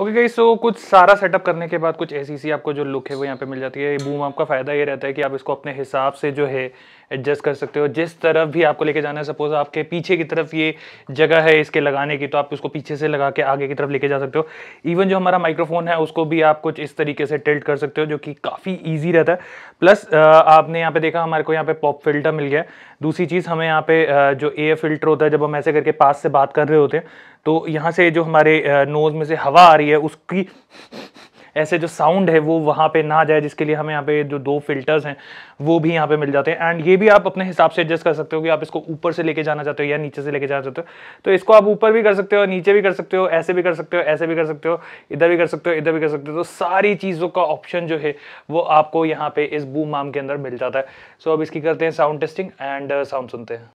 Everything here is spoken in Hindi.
ओके गई सो कुछ सारा सेटअप करने के बाद कुछ ऐसी सी आपको जो लुक है वो यहाँ पे मिल जाती है बूम आपका फ़ायदा ये रहता है कि आप इसको अपने हिसाब से जो है एडजस्ट कर सकते हो जिस तरफ भी आपको लेके जाना है सपोज आपके पीछे की तरफ ये जगह है इसके लगाने की तो आप उसको पीछे से लगा के आगे की तरफ लेके जा सकते हो इवन जो हमारा माइक्रोफोन है उसको भी आप कुछ इस तरीके से टिल्ट कर सकते हो जो कि काफ़ी ईजी रहता है प्लस आपने यहाँ पे देखा हमारे को यहाँ पे पॉप फिल्टर मिल गया दूसरी चीज़ हमें यहाँ पे जो एयर फिल्टर होता है जब हम ऐसे करके पास से बात कर रहे होते हैं तो यहाँ से जो हमारे नोज़ में से हवा आ रही है उसकी ऐसे जो साउंड है वो वहाँ पे ना जाए जिसके लिए हमें यहाँ पे जो दो फिल्टर्स हैं वो भी यहाँ पे मिल जाते हैं एंड ये भी आप अपने हिसाब से एडजस्ट कर सकते हो कि आप इसको ऊपर से लेके जाना चाहते हो या नीचे से लेके जाना चाहते हो तो इसको आप ऊपर भी कर सकते हो नीचे भी कर सकते हो ऐसे भी कर सकते हो ऐसे भी कर सकते हो इधर भी कर सकते हो इधर भी कर सकते हो तो सारी चीज़ों का ऑप्शन जो है वो आपको यहाँ पर इस बूम आम के अंदर मिल जाता है सो so, अब इसकी करते हैं साउंड टेस्टिंग एंड साउंड सुनते हैं